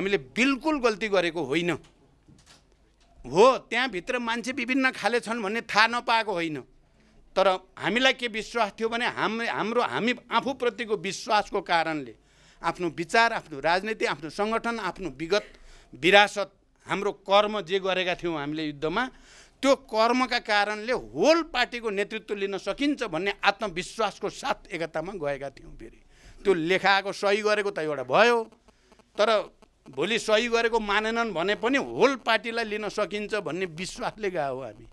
हामीले बिल्कुल गल्ती गरेको होइन हो त्यहाँभित्र मान्छे विभिन्न खाले छन् भन्ने थाहा नपाएको होइन तर हामीलाई के विश्वास थियो भने हाम हाम्रो हामी आफूप्रतिको विश्वासको कारणले आफ्नो विचार आफ्नो राजनीति आफ्नो सङ्गठन आफ्नो विगत विरासत हाम्रो कर्म जे गरेका थियौँ हामीले युद्धमा त्यो कर्मका कारणले होल पार्टीको नेतृत्व लिन सकिन्छ भन्ने आत्मविश्वासको साथ एकतामा गएका थियौँ फेरि त्यो लेखाएको सही गरेको त एउटा भयो तर भोलि सही गरेको मानेनन् भने पनि होल पार्टीलाई लिन सकिन्छ भन्ने विश्वासले गएको हामी